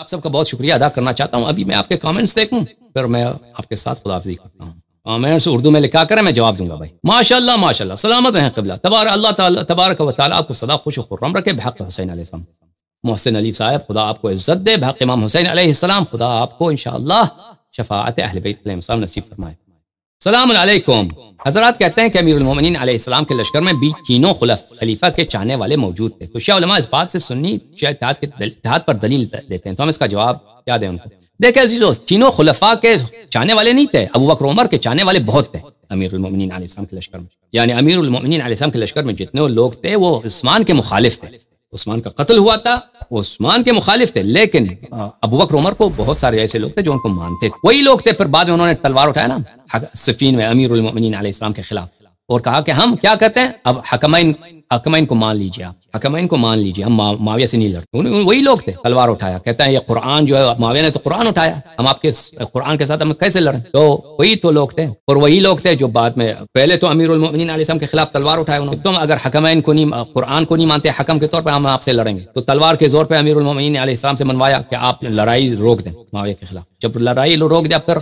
آپ سب کا بہت شکریہ ادا کرنا چاہتا ہوں ابھی میں آپ کے کامنٹس دیکھوں پھر میں آپ کے ساتھ خدا حافظی کرتا ہوں کامنٹس اردو میں لکھا کر میں جواب دوں گا بھائی ماشاء اللہ ماشاء اللہ سلامت رہیں قبلہ تبار اللہ تعالیٰ تبار کو صدا خوش و خرم رکھے بحق حسین علیہ السلام محسن علی صاحب خدا آپ کو عزت دے بحق امام حسین علیہ السلام خدا آپ کو ان شاء اللہ السلام نصیب فرمائے السلام علیکم حضرات کہتے ہیں کہ امیر المومنین علیہ السلام کے لشکر میں بھی تینوں خلف خلیفہ کے چانے والے موجود تھے تو شیعہ علماء اس بات سے سنی اتحاد اتحاد کے پر دلیل دیتے ہیں تو ہم اس کا جواب کیا دیں ان کو دیکھیں عزیزو تینوں خلفاء کے چانے والے نہیں تھے ابو عمر کے چانے والے بہت تھے امیر المومنین علیہ السلام کے لشکر میں یعنی امیر المومنین علیہ السلام کے لشکر میں جتنے لوگ تھے وہ عثمان کے مخالف تھے عثمان کا قتل ہوا تھا وہ عثمان کے مخالف تھے لیکن ہاں۔ ابو بکر عمر کو بہت سارے ایسے لوگ تھے جو ان کو مانتے تھے وہی لوگ تھے پھر بعد میں انہوں نے تلوار اٹھایا نا سفین میں امیر المومنین علیہ السلام کے خلاف اور کہا کہ ہم کیا کہتے ہیں اب حکمین حکمین کو مان لیجیے آپ حکمین کو مان لیجیے ہم سے نہیں لڑتے وہی لوگ تھے تلوار اٹھایا کہتے ہیں یہ قرآن جو ہے ماویہ نے تو تو تو قرآن قرآن اٹھایا ہم ہم آپ کے کے ساتھ کیسے لڑیں وہی لوگ تھے اور وہی لوگ تھے جو بعد میں پہلے تو امیر المین علیہ السلام کے خلاف تلوار اٹھایا انہوں تم اگر حکمین کو نہیں قرآن کو نہیں مانتے حکم کے طور پہ ہم آپ سے لڑیں گے تو تلوار کے زور پہ امیر المین علیہ السلام سے منوایا کہ آپ لڑائی روک دیں ماویہ کے خلاف جب لڑائی روک دیا پھر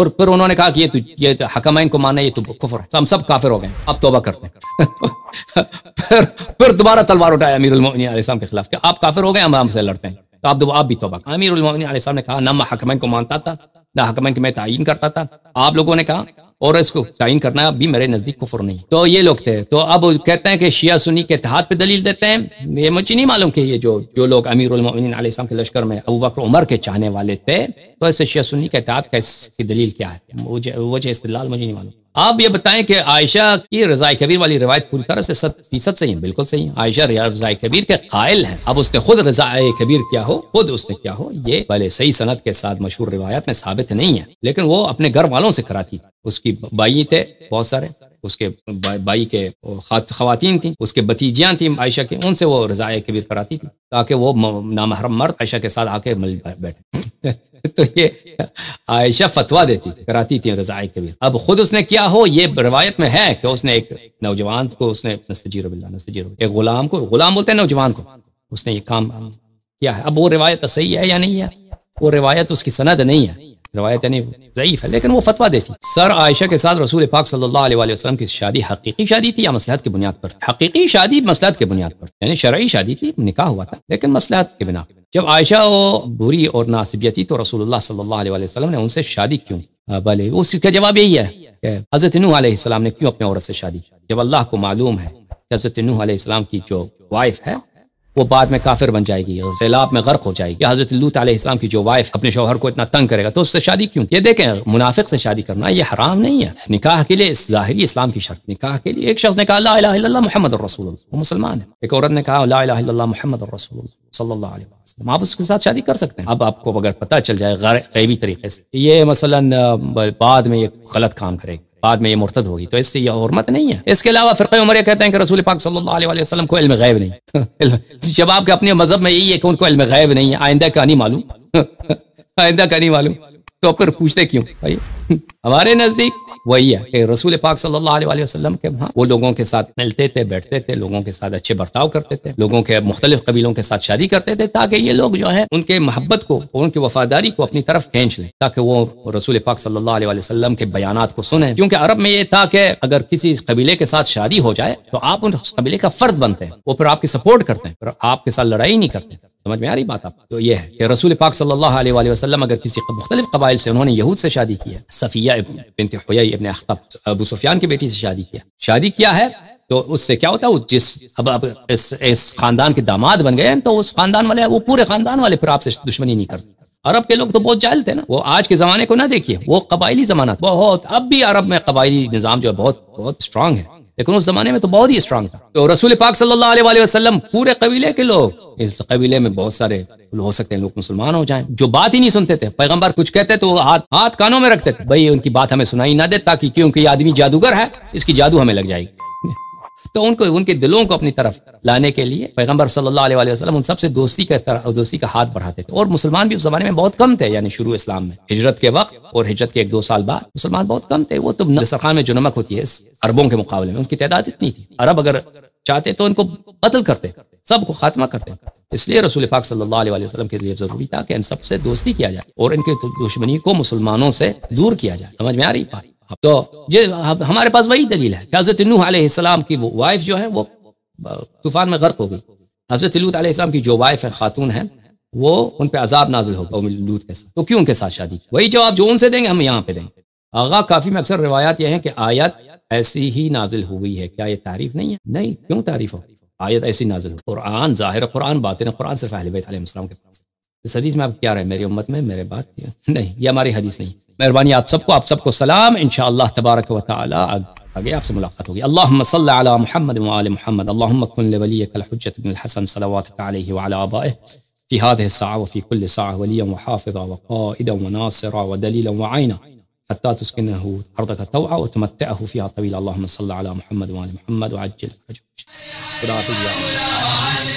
اور پھر انہوں نے کہا کہ یہ تو یہ تو حکمین کو مانا یہ تو کفر ہے ہم سب کافر ہو گئے اب توبہ کرتے ہیں پھر پھر دوبارہ تلوار اٹھایا امیر المومنین علیہ السلام کے خلاف کہ آپ کافر ہو گئے ہم ہم سے لڑتے ہیں تو آپ دوبارہ آپ بھی توبہ امیر المومنین علیہ السلام نے کہا نہ میں حکمین کو مانتا تھا نہ حکمین کی میں تعین کرتا تھا آپ لوگوں نے کہا اور اس کو تعین کرنا بھی میرے نزدیک کفر نہیں تو یہ لوگ تھے تو اب کہتے ہیں کہ شیعہ سنی کے اتحاد پہ دلیل دیتے ہیں یہ مجھے نہیں معلوم کہ یہ جو جو لوگ امیر المومنین علیہ السلام کے لشکر میں ابو بکر عمر کے چاہنے والے تھے تو ایسے شیعہ سنی کے اتحاد کا اس کی دلیل کیا ہے وجہ استدلال مجھے نہیں معلوم آپ یہ بتائیں کہ عائشہ کی رضائے کبیر والی روایت پوری طرح سے فیصد صحیح بالکل صحیح ہے عائشہ رضائے کبیر کے قائل ہیں اب اس نے خود رضائے کبیر کیا ہو خود اس نے کیا ہو یہ پہلے صحیح صنعت کے ساتھ مشہور روایت میں ثابت نہیں ہے لیکن وہ اپنے گھر والوں سے کراتی تھی اس کی بائی تھے بہت سارے بھائی کے خواتین تھیں اس کے بتیجیاں تھیں عائشہ کے ان سے وہ رضائے کبیر کراتی تھی تاکہ وہ نامحرم مرد عائشہ کے ساتھ آ کے مل بیٹھے تو یہ عائشہ فتوا دیتی تھی کراتی تھی رضائے کبیر اب خود اس نے کیا ہو یہ روایت میں ہے کہ اس نے ایک نوجوان کو اس نے نستجیر نستجیر ایک غلام کو غلام بولتے ہیں نوجوان کو اس نے یہ کام کیا ہے اب وہ روایت صحیح ہے یا نہیں ہے وہ روایت اس کی سند نہیں ہے روایت یعنی ضعیف ہے لیکن وہ فتویٰ دیتی سر عائشہ کے ساتھ رسول پاک صلی اللہ علیہ وآلہ وسلم کی شادی حقیقی شادی تھی یا مسلحت کی بنیاد پر حقیقی شادی مسلحت کی بنیاد پر یعنی شرعی شادی تھی نکاح ہوا تھا لیکن مسلحت کے بنا جب عائشہ وہ بری اور ناصبیتی تو رسول اللہ صلی اللہ علیہ وآلہ وسلم نے ان سے شادی کیوں بھلے اس کا جواب یہی ہے کہ حضرت نوح علیہ السلام نے کیوں اپنے عورت سے شادی جب اللہ کو معلوم ہے حضرت نوح علیہ السلام کی جو وائف ہے وہ بعد میں کافر بن جائے گی سیلاب میں غرق ہو جائے گی حضرت اللہ تعالیٰ اسلام کی جو وائف اپنے شوہر کو اتنا تنگ کرے گا تو اس سے شادی کیوں یہ دیکھیں منافق سے شادی کرنا یہ حرام نہیں ہے نکاح کے لیے اس ظاہری اسلام کی شرط نکاح کے لیے ایک شخص نے کہا اللہ محمد الرسول وہ مسلمان ہے ایک عورت نے کہا اللہ اللہ محمد الرسول صلی اللہ علیہ وسلم آپ اس کے ساتھ شادی کر سکتے ہیں اب آپ کو اگر پتہ چل جائے غیبی طریقے سے یہ مثلاً بعد میں یہ غلط کام کرے گا بعد میں یہ مرتد ہوگی تو اس سے یہ حرمت نہیں ہے اس کے علاوہ فرقہ عمر کہتے ہیں کہ رسول پاک صلی اللہ علیہ وسلم کو علم غیب نہیں شباب کے اپنے مذہب میں یہی ہے کہ ان کو علم غیب نہیں ہے آئندہ کہانی معلوم آئندہ کا نہیں معلوم تو پھر پوچھتے کیوں بھائی ہمارے نزدیک وہی ہے کہ رسول پاک صلی اللہ علیہ وسلم کے وہاں وہ لوگوں کے ساتھ ملتے تھے بیٹھتے تھے لوگوں کے ساتھ اچھے برتاؤ کرتے تھے لوگوں کے مختلف قبیلوں کے ساتھ شادی کرتے تھے تاکہ یہ لوگ جو ہے ان کے محبت کو ان کی وفاداری کو اپنی طرف کھینچ لیں تاکہ وہ رسول پاک صلی اللہ علیہ وسلم کے بیانات کو سنیں کیونکہ عرب میں یہ تھا کہ اگر کسی قبیلے کے ساتھ شادی ہو جائے تو آپ ان قبیلے کا فرد بنتے ہیں وہ پھر آپ کی سپورٹ کرتے ہیں پھر آپ کے ساتھ لڑائی نہیں کرتے سمجھ میں آ رہی بات آپ تو یہ ہے کہ رسول پاک صلی اللہ علیہ وآلہ وسلم اگر کسی مختلف قبائل سے انہوں نے یہود سے شادی کیا صفیہ بنت حیی ابن اختب ابو سفیان کی بیٹی سے شادی کیا شادی کیا ہے تو اس سے کیا ہوتا ہے جس اب اب اس, اس خاندان کے داماد بن گئے ہیں تو اس خاندان والے وہ پورے خاندان والے پھر آپ سے دشمنی نہیں کرتے عرب کے لوگ تو بہت جاہل تھے نا وہ آج کے زمانے کو نہ دیکھیے وہ قبائلی زمانہ بہت اب بھی عرب میں قبائلی نظام جو ہے بہت بہت اسٹرانگ ہے لیکن اس زمانے میں تو بہت ہی اسٹرانگ تھا تو رسول پاک صلی اللہ علیہ وآلہ وسلم پورے قبیلے کے لوگ اس قبیلے میں بہت سارے ہو سکتے ہیں لوگ مسلمان ہو جائیں جو بات ہی نہیں سنتے تھے پیغمبر کچھ کہتے تو ہاتھ ہاتھ کانوں میں رکھتے تھے بھائی ان کی بات ہمیں سنائی نہ دے تاکہ کیونکہ یہ آدمی جادوگر ہے اس کی جادو ہمیں لگ جائے گی تو ان کو ان کے دلوں کو اپنی طرف لانے کے لیے پیغمبر صلی اللہ علیہ وآلہ وسلم ان سب سے دوستی کا دوستی کا ہاتھ بڑھاتے تھے اور مسلمان بھی اس زمانے میں بہت کم تھے یعنی شروع اسلام میں ہجرت کے وقت اور ہجرت کے ایک دو سال بعد مسلمان بہت کم تھے وہ تو دسترخوان میں جو نمک ہوتی ہے عربوں کے مقابلے میں ان کی تعداد اتنی تھی عرب اگر چاہتے تو ان کو قتل کرتے سب کو خاتمہ کرتے اس لیے رسول پاک صلی اللہ علیہ وسلم کے لیے ضروری تھا کہ ان سب سے دوستی کیا جائے اور ان کی دشمنی کو مسلمانوں سے دور کیا جائے سمجھ میں آ رہی تو یہ ہمارے پاس وہی دلیل ہے کہ حضرت نوح علیہ السلام کی وہ وائف جو ہے وہ طوفان میں غرق ہو گئی حضرت لوت علیہ السلام کی جو وائف خاتون ہے وہ ان پہ عذاب نازل ہوگا لوت کے ساتھ تو کیوں ان کے ساتھ شادی وہی جواب جو ان سے دیں گے ہم یہاں پہ دیں گے آغا کافی میں اکثر روایات یہ ہیں کہ آیت ایسی ہی نازل ہوئی ہے کیا یہ تعریف نہیں ہے نہیں کیوں تعریف ہو آیت ایسی نازل ہو قرآن ظاہر قرآن باطن قرآن صرف اہل بیت علیہ السلام کے اس حدیث میں آپ کیا رہے میری امت میں میرے بات نہیں یہ ہماری حدیث نہیں مہربانی آپ آپ آپ سب سب کو کو سلام انشاءاللہ تبارک و و تعالی آگے سے ملاقات ہوگی اللہم اللہم صل صل علی محمد محمد محمد محمد آل کن لولیک الحجت بن الحسن صلواتک علیہ آبائه هذه الساعة ساعة حتى تسكنه أرضك وتمتعه فيها طويلا اللهم على وآل وعجل فرجه خدا حافظ